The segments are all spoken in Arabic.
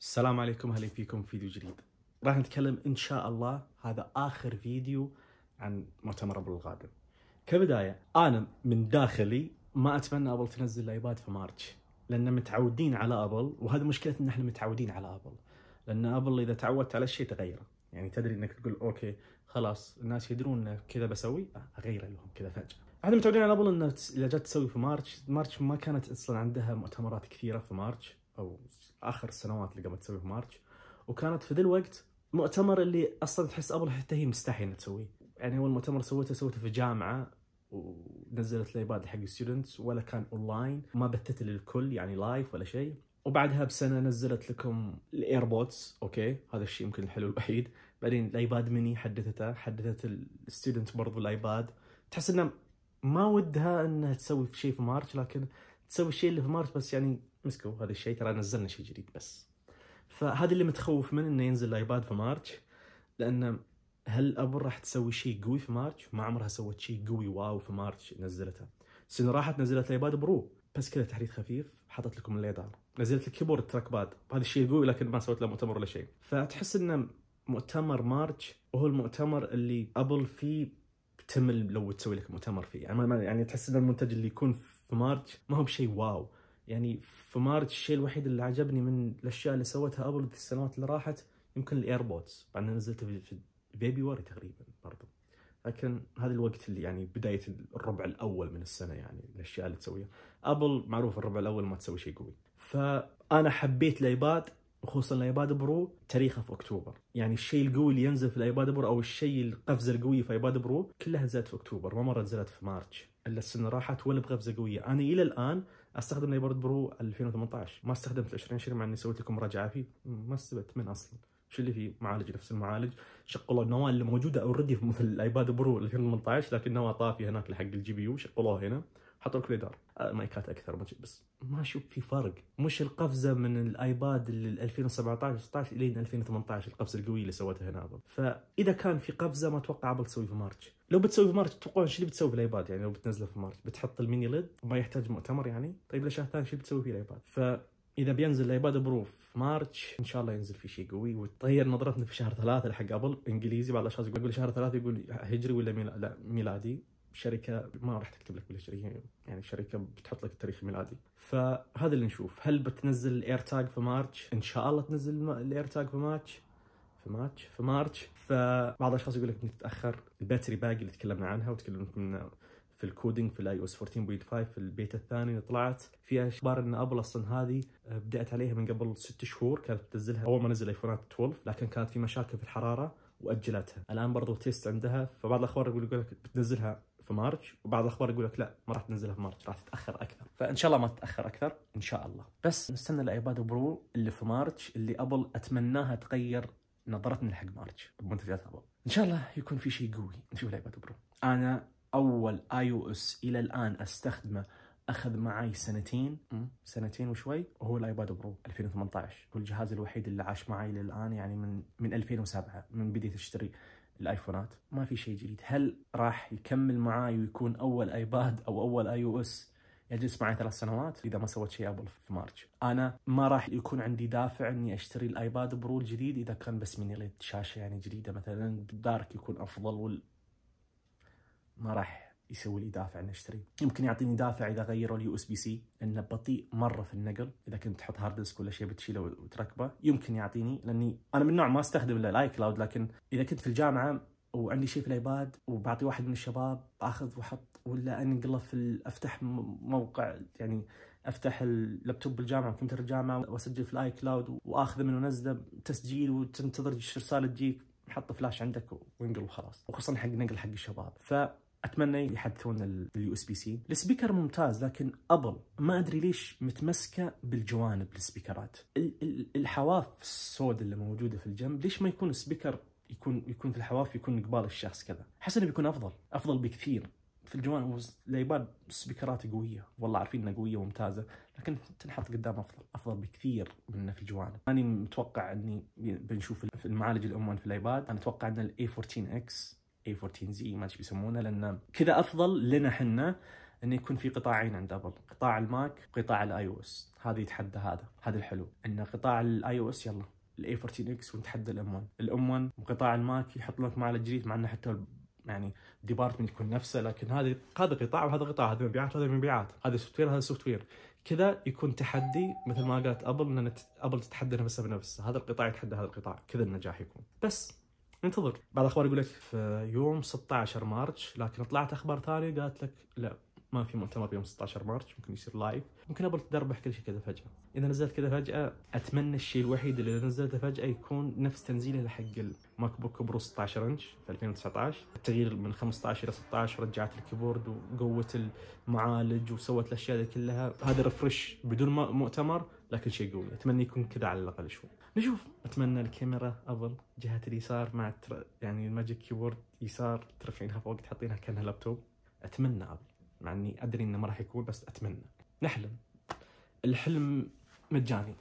السلام عليكم هلا فيكم في فيديو جديد راح نتكلم ان شاء الله هذا اخر فيديو عن مؤتمر ابل القادم كبدايه انا من داخلي ما اتمنى ابل تنزل الايباد في مارتش لان متعودين على ابل وهذه مشكله ان احنا متعودين على ابل لان ابل اذا تعودت على الشيء تغيره يعني تدري انك تقول اوكي خلاص الناس يدرون كذا بسوي آه، اغير لهم كذا فجاه احنا متعودين على ابل انه اذا جت تسوي في مارتش مارتش ما كانت اصلا عندها مؤتمرات كثيره في مارتش او اخر السنوات اللي تسوي تسويه مارش وكانت في ذا الوقت مؤتمر اللي اصلا تحس ابل حتى هي مستحيل تسويه يعني اول مؤتمر سويته سويته في جامعه ونزلت الايباد حق الستودنتس ولا كان اونلاين ما بثته للكل يعني لايف ولا شيء وبعدها بسنه نزلت لكم الايربودز اوكي هذا الشيء يمكن الحلو الوحيد بعدين الايباد ميني حدثته حدثت الستودنت برضو الايباد تحس انه ما ودها انها تسوي في شيء في مارش لكن تسوي الشيء اللي في مارش بس يعني مسكوا هذا الشيء ترى نزلنا شيء جديد بس فهذا اللي متخوف منه انه ينزل الايباد في مارتش لان هل ابل راح تسوي شيء قوي في مارتش؟ ما عمرها سوت شيء قوي واو في مارتش نزلته السنه راحت نزلت الايباد برو بس كذا تحديث خفيف حطت لكم الليدر نزلت الكيبورد تراك باد هذا الشيء قوي لكن ما سوت له مؤتمر ولا شيء فتحس انه مؤتمر مارتش هو المؤتمر اللي ابل فيه تمل لو تسوي لك مؤتمر فيه يعني يعني تحس ان المنتج اللي يكون في مارتش ما هو بشيء واو يعني في مارت الشيء الوحيد اللي عجبني من الاشياء اللي سوتها ابل في السنوات اللي راحت يمكن الايربودز بعدين نزلته في بيبي واري تقريبا برضو لكن هذا الوقت اللي يعني بدايه الربع الاول من السنه يعني الاشياء اللي تسويها ابل معروف الربع الاول ما تسوي شيء قوي فانا حبيت الايباد وخصوصا الايباد برو تاريخه في اكتوبر يعني الشيء القوي اللي ينزل في الايباد برو او الشيء القفزه القويه في ايباد برو كلها نزلت في اكتوبر ما مره نزلت في مارتش الا السنه راحت ولا بقفزه قويه انا الى الان استخدم الايباد برو 2018 ما استخدمت 2020 مع اني سويت لكم مراجعه فيه ما استفدت من اصلا شو اللي فيه معالج نفس المعالج شقلوا النواه اللي موجوده اوريدي في الايباد برو 2018 لكن نواه طافيه هناك لحق الجي بي يو شقلوها هنا حطوا لك بيدار آه، مايكات اكثر بس ما اشوف في فرق مش القفزه من الايباد 2017 16 الين 2018 القفزه القويه اللي سوتها هنا ابل فاذا كان في قفزه ما اتوقع ابل تسوي في مارتش لو بتسوي في مارتش تتوقعون شو اللي بتسوي في الايباد يعني لو بتنزله في مارتش بتحط الميني ليد وما يحتاج مؤتمر يعني طيب ليش ثاني شو بتسوي في الايباد ف اذا بينزل الايباد بروف مارتش ان شاء الله ينزل في شيء قوي وتغير نظرتنا في شهر ثلاثه لحق ابل انجليزي بعض الاشخاص يقول شهر ثلاثه يقول هجري ولا لا ميلادي شركه ما راح تكتب لك بالهجريه يعني, يعني شركه بتحط لك التاريخ الميلادي فهذا اللي نشوف هل بتنزل الاير تاج في مارتش ان شاء الله تنزل الاير تاج في مارتش في مارتش في مارتش فبعض الاشخاص يقول لك بتتاخر الباتري باقي اللي تكلمنا عنها وتكلمنا في الكودينج في الاي او اس 14.5 في البيتا الثاني اللي طلعت في اخبار ان ابل اصلا هذه بدات عليها من قبل ست شهور كانت تنزلها اول ما نزل ايفونات 12 لكن كانت في مشاكل في الحراره واجلتها الان برضو تيست عندها فبعض الاخبار يقول لك بتنزلها في مارج وبعض الاخبار يقول لك لا ما راح تنزلها في مارج راح تتاخر اكثر فان شاء الله ما تتاخر اكثر ان شاء الله بس نستنى الايباد برو اللي في مارج اللي ابل اتمناها تغير نظرتنا حق مارج بمنتجات ابل ان شاء الله يكون في شيء قوي نشوف الايباد برو انا اول اي او اس الى الان استخدمه اخذ معي سنتين سنتين وشوي وهو الايباد برو 2018 هو الجهاز الوحيد اللي عاش معي للان يعني من من 2007 من بديت اشتري الايفونات ما في شيء جديد هل راح يكمل معاي ويكون اول ايباد او اول اي او اس يجلس معي ثلاث سنوات اذا ما سويت شيء ابل في مارج انا ما راح يكون عندي دافع اني اشتري الايباد برول جديد اذا كان بس من شاشه يعني جديده مثلا دارك يكون افضل وال ما راح يسوي لي دافع اني اشتري يمكن يعطيني دافع اذا غيروا اليو اس بي سي انه بطيء مره في النقل اذا كنت تحط هارد ديسك ولا شيء بتشيله وتركبه يمكن يعطيني لاني انا من نوع ما استخدم الا الاي كلاود لكن اذا كنت في الجامعه وعندي شيء في الايباد وبعطي واحد من الشباب اخذ واحط ولا انقله في افتح موقع يعني افتح اللابتوب بالجامعه وكمبيوتر الجامعه واسجل في الاي كلاود واخذه منه ونزله تسجيل وتنتظر رساله تجيك حط فلاش عندك وانقل وخلاص وخصوصا حق نقل حق الشباب ف اتمنى يحدثون اليو اس بي سي السبيكر ممتاز لكن ابل ما ادري ليش متمسكه بالجوانب السبيكرات الحواف السود اللي موجوده في الجنب ليش ما يكون سبيكر يكون يكون في الحواف يكون قبال الشخص كذا انه بيكون افضل افضل بكثير في الجوانب الايباد سبيكرات قويه والله عارفين انها قويه وممتازه لكن تنحط قدام افضل افضل بكثير من في الجوانب ماني متوقع اني بنشوف المعالج الام في الايباد انا اتوقع ان الاي 14 اكس A14Z ما ادري بيسمونه لان كذا افضل لنا حنا انه يكون في قطاعين عند ابل قطاع الماك وقطاع الاي او اس هذا يتحدى هذا هذا الحلو ان قطاع الاي او اس يلا الاي 14 اكس ونتحدى الام 1 الام 1 وقطاع الماك يحط لك معالج جديد مع انه حتى يعني ديبارتمنت يكون نفسه لكن هذا هذا قطاع وهذا قطاع هذا مبيعات وهذا مبيعات هذا سوفت وير هذا سوفت وير كذا يكون تحدي مثل ما قالت ابل ان ابل تتحدى نفسها بنفسها هذا القطاع يتحدى هذا القطاع كذا النجاح يكون بس انتظر بعض الاخبار يقول لك في يوم 16 مارس لكن طلعت اخبار ثانيه قالت لك لا ما في مؤتمر يوم 16 مارس ممكن يصير لايف ممكن ابل تدربح كل شيء كذا فجاه اذا نزلت كذا فجاه اتمنى الشيء الوحيد اللي نزلته فجاه يكون نفس تنزيله حق الماك بوك برو 16 انش في 2019 التغيير من 15 الى 16 رجعت الكيبورد وقوه المعالج وسوت الاشياء دي كلها هذا ريفرش بدون مؤتمر لكن شيء قوي اتمنى يكون كذا على الاقل شوي نشوف اتمنى الكاميرا ابل جهه اليسار مع التر... يعني الماجيك كيبورد يسار ترفعينها فوق تحطينها كانها لابتوب اتمنى ابل مع اني ادري انه ما راح يكون بس اتمنى نحلم الحلم مجاني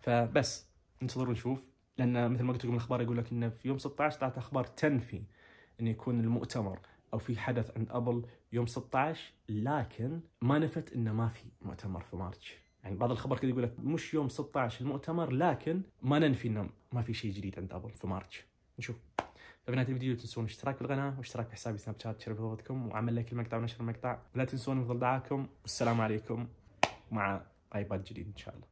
فبس ننتظر ونشوف لان مثل ما قلت لكم الاخبار يقول لك انه في يوم 16 طلعت اخبار تنفي انه يكون المؤتمر او في حدث عند ابل يوم 16 لكن ما نفت انه ما في مؤتمر في مارتش يعني بعض الخبر كذا يقول لك مش يوم 16 المؤتمر لكن ما ننفي انه ما في شيء جديد عند ابل في مارتش نشوف فبنات الفيديو تنسون الاشتراك القناه واشتراك في حسابي سناب شات تشرف وضعكم وعمل لايك المقطع ونشر المقطع ولا تنسون نفضل دعاكم والسلام عليكم مع ايباد جديد ان شاء الله